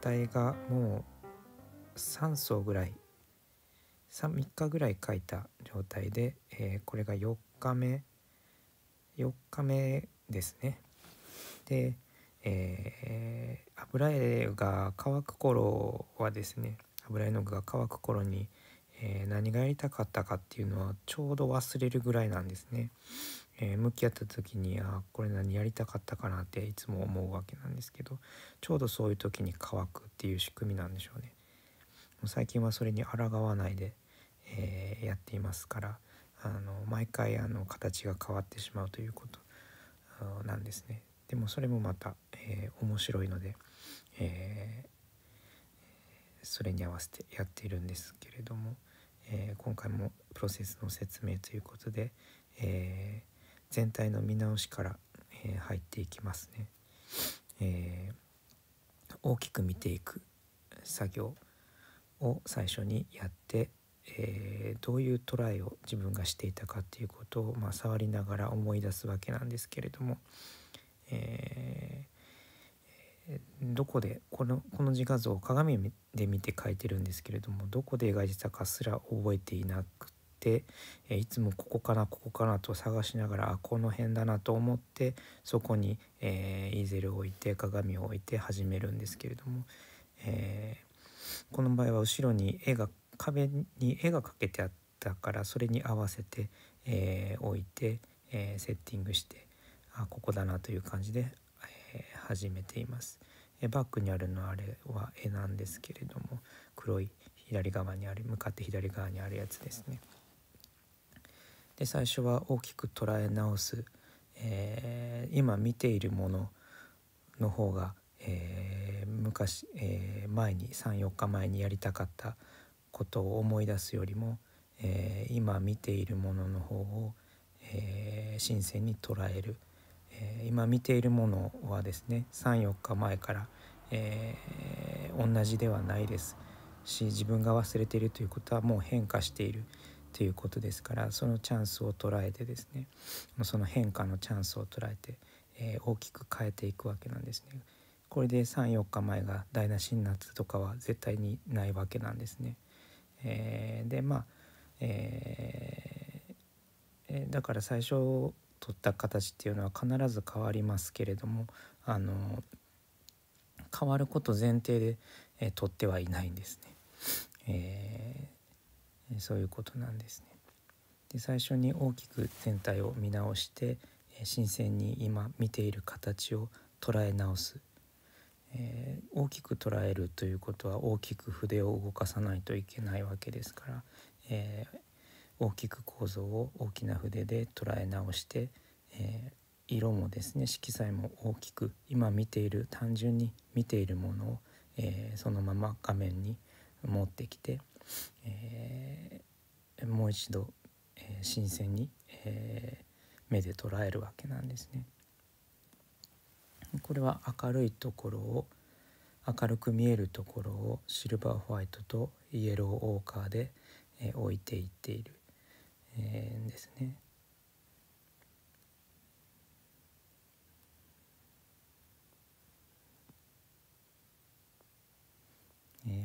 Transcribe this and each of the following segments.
体がもう3層ぐらい 3, 3日ぐらい書いた状態で、えー、これが4日目4日目ですねで、えー、油絵が乾く頃はですね油絵の具が乾く頃に、えー、何がやりたかったかっていうのはちょうど忘れるぐらいなんですねえー、向き合った時にあこれ何やりたかったかなっていつも思うわけなんですけどちょうどそういう時に乾くっていう仕組みなんでしょうね。もう最近はそれに抗わないで、えー、やっていますからあの毎回あの形が変わってしまうということなんですね。でもそれもまた、えー、面白いので、えそれに合わせてやっているんですけれども、え今回もプロセスの説明ということで、え全体の見直しから、えー、入っていきますね、えー、大きく見ていく作業を最初にやって、えー、どういうトライを自分がしていたかっていうことを、まあ、触りながら思い出すわけなんですけれども、えどこでこのこの自画像を鏡で見て描いてるんですけれどもどこで描いてたかすら覚えていなくて。、えいつもここかなここかなと探しながらあこの辺だなと思ってそこに、えー、イーゼルを置いて鏡を置いて始めるんですけれども、えー、この場合は後ろに絵が壁に絵が描けてあったからそれに合わせて、えー、置いて、えセッティングしてあここだなという感じで、え始めています。バックにあるのあれは絵なんですけれども黒い左側にある向かって左側にあるやつですね。で最初は大きく捉え直す、えー、今見ているものの方が、えー、昔、えー、前に34日前にやりたかったことを思い出すよりも、え今見ているものの方を、え新鮮に捉える、え今見ているものはですね34日前から、え同じではないですし自分が忘れているということはもう変化している。っていうことですからそのチャンスを捉えてですねその変化のチャンスを捉えて、えー、大きく変えていくわけなんですね。これで34日前が台無しになったとかは絶対にないわけなんですね。えー、でまあ、えーだから最初取った形っていうのは必ず変わりますけれどもあの変わること前提で、えー、取ってはいないんですね。えそういうことなんですね。で最初に大きく全体を見直して新鮮に今見ている形を捉え直す、えー、大きく捉えるということは大きく筆を動かさないといけないわけですから、えー、大きく構造を大きな筆で捉え直して、えー、色もですね色彩も大きく今見ている単純に見ているものを、えそのまま画面に持ってきてえー、もう一度、えー、新鮮に、えー、目で捉えるわけなんですね。これは明るいところを明るく見えるところをシルバーホワイトとイエローオーカーで、え置いていっている、えですね。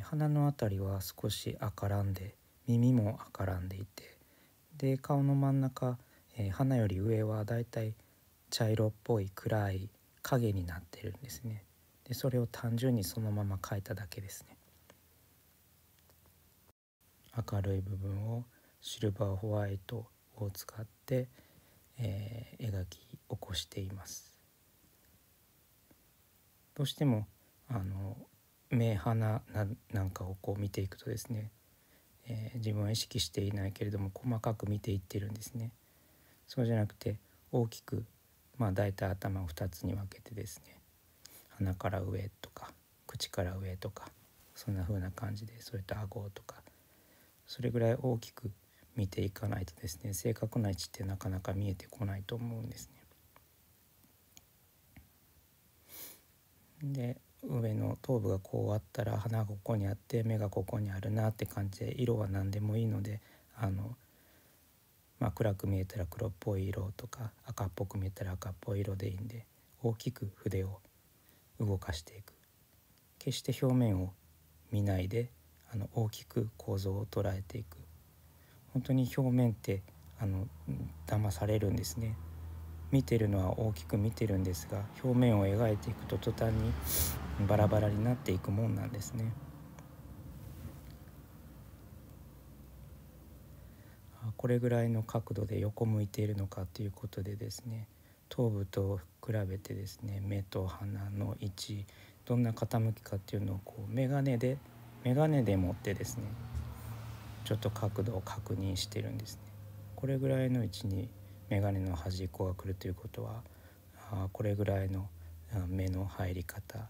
鼻の辺りは少し赤らんで耳も赤らんでいてで顔の真ん中、えー、鼻より上はだいたい茶色っぽい暗い影になってるんですねでそれを単純にそのまま描いただけですね明るい部分をシルバーホワイトを使って、えー、描き起こしていますどうしてもあの目鼻なんかをこう見ていくとですね、えー、自分は意識していないけれども細かく見ていってるんですね。そうじゃなくて大きくまあ大体頭を2つに分けてですね鼻から上とか口から上とかそんな風な感じでそれと顎とかそれぐらい大きく見ていかないとですね正確な位置ってなかなか見えてこないと思うんですね。で上の頭部がこうあったら鼻がここにあって目がここにあるなって感じで色は何でもいいのであの、まあ、暗く見えたら黒っぽい色とか赤っぽく見えたら赤っぽい色でいいんで大きく筆を動かしていく決して表面を見ないであの大きく構造を捉えていく本当に表面ってあの騙されるんですね見てるのは大きく見てるんですが表面を描いていくと途端にバラバラになっていくもんなんですね。これぐらいの角度で横向いているのかということでですね頭部と比べてですね目と鼻の位置どんな傾きかっていうのをこう眼鏡で眼鏡で持ってですねちょっと角度を確認してるんですね。これぐらいの位置に眼鏡の端っこが来るということはあこれぐらいの目の入り方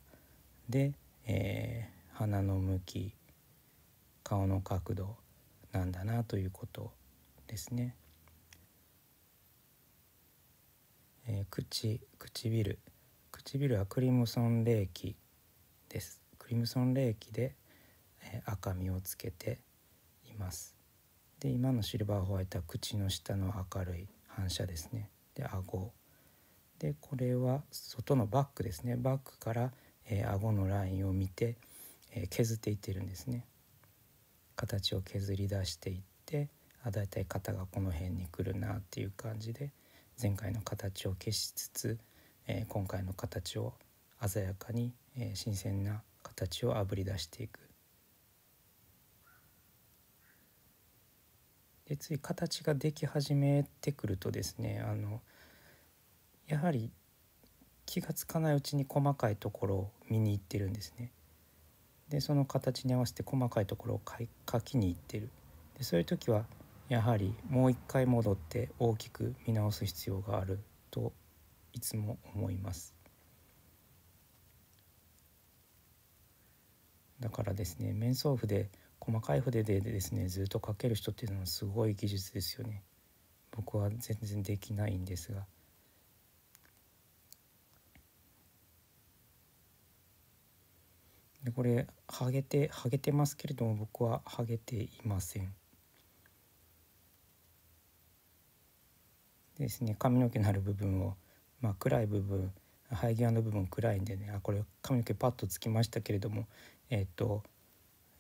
で、えー、鼻の向き顔の角度なんだなということですね。えー、口唇唇はクリムソン冷気ですクリムソン冷気で、えー、赤みをつけていますで今のシルバーホワイトは口の下の明るい反射ですねで顎でこれは外のバックですねバックからえー、顎のラインを見て、えー、削っていってるんですね形を削り出していってあだいたい肩がこの辺に来るなっていう感じで前回の形を消しつつ、えー、今回の形を鮮やかに、え新鮮な形をあぶり出していくでつい形ができ始めてくるとですねあのやはり気がつかないうちに細かいところを見に行ってるんですね。でその形に合わせて細かいところを書きに行ってる。でそういう時はやはりもう一回戻って大きく見直す必要があるといつも思います。だからですね面相筆細かい筆でですねずっと書ける人っていうのはすごい技術ですよね。僕は全然できないんですがでこれハゲてハゲてますけれども僕はハゲていませんでですね髪の毛のある部分を、まあ、暗い部分生え際の部分暗いんでねあこれ髪の毛パッとつきましたけれどもえっ、ー、と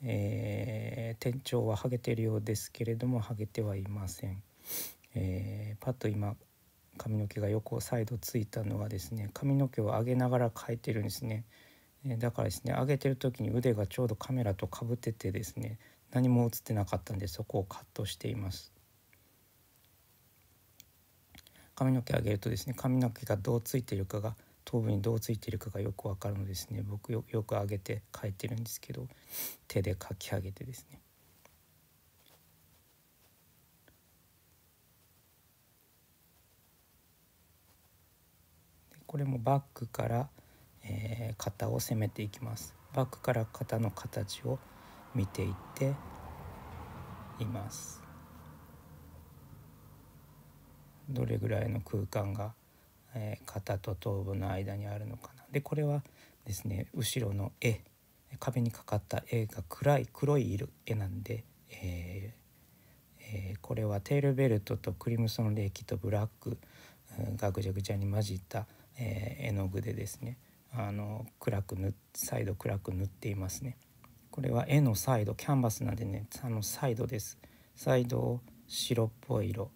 えー、店長はハゲてるようですけれどもハゲてはいません、えー、パッと今髪の毛が横サイドついたのはですね髪の毛を上げながら描いてるんですね。えだからですね上げてる時に腕がちょうどカメラとかぶっててですね何も映ってなかったんでそこをカットしています髪の毛上げるとですね髪の毛がどうついてるかが頭部にどうついてるかがよくわかるのですね僕よく上げて描いてるんですけど手で描き上げてですねこれもバッグからえー、を攻めていきますバックから肩の形を見ていっていますどれぐらいの空間が、えー、と頭部の間にあるのかなでこれはですね後ろの絵壁にかかった絵が暗い黒い色絵なんで、えーえー、これはテールベルトとクリムソンレーキとブラックがぐちゃぐちゃに混じった、えー、絵の具でですねあの暗く塗再度暗く塗っていますね。これは絵のサイドキャンバスなんでねあのサイドです。サイドを白っぽい色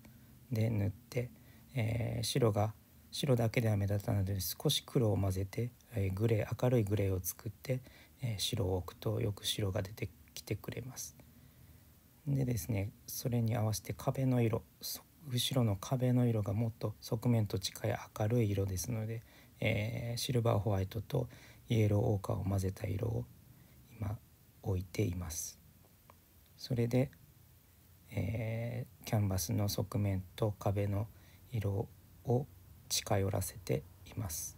で塗って、えー、白が白だけでは目立たないので少し黒を混ぜて、えー、グレー明るいグレーを作って、えー、白を置くとよく白が出てきてくれます。でですねそれに合わせて壁の色後ろの壁の色がもっと側面と近い明るい色ですのでえー、シルバーホワイトとイエローオーカーを混ぜた色を今置いています。それで、えー、キャンバスの側面と壁の色を近寄らせています。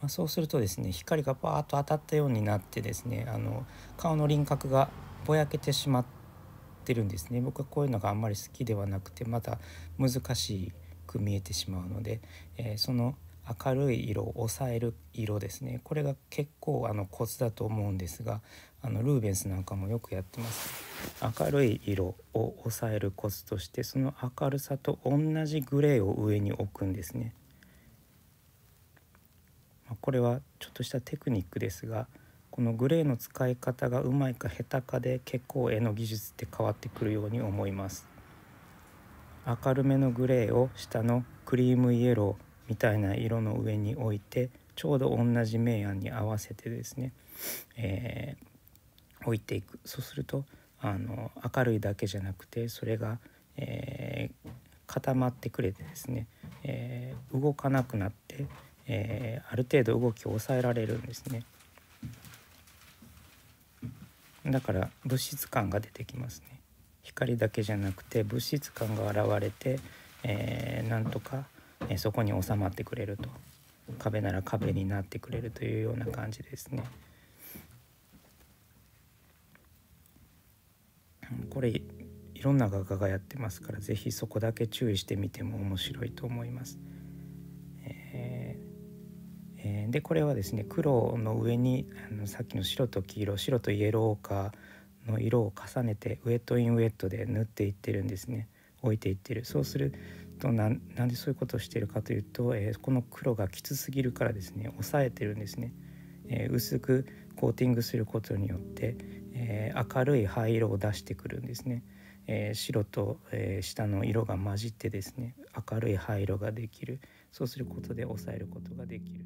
まあ、そうするとですね光がバーッと当たったようになってですねあの顔の輪郭がぼやけてしまってるんですね僕はこういうのがあんまり好きではなくてまだ難しいく見えてしまうので、えー、その明るい色を抑える色ですねこれが結構あのコツだと思うんですがあのルーベンスなんかもよくやってます明るい色を抑えるコツとしてその明るさと同じグレーを上に置くんですねまこれはちょっとしたテクニックですがこのグレーの使い方がうまいか下手かで結構絵の技術って変わってくるように思います。明るめのグレーを下のクリームイエローみたいな色の上に置いてちょうど同じ明暗に合わせてですね、えー、置いていくそうするとあの明るいだけじゃなくてそれが、えー、固まってくれてですね、えー、動かなくなって、えある程度動きを抑えられるんですねだから物質感が出てきますね光だけじゃなくて物質感が現れて、えー、なんとか、えー、そこに収まってくれると壁なら壁になってくれるというような感じですね。これいろんな画家がやってますからぜひそこだけ注意してみても面白いと思います。えーえー、でこれはですね黒の上にあのさっきの白と黄色白とイエローかの色を重ねてウェットインウェットで縫っていってるんですね置いていってるそうするとなんでそういうことをしてるかというと、えー、この黒がきつすぎるからですね抑えてるんですね、えー、薄くコーティングすることによって、えー、明るい灰色を出してくるんですね、え白と、え下の色が混じってですね明るい灰色ができるそうすることで抑えることができる。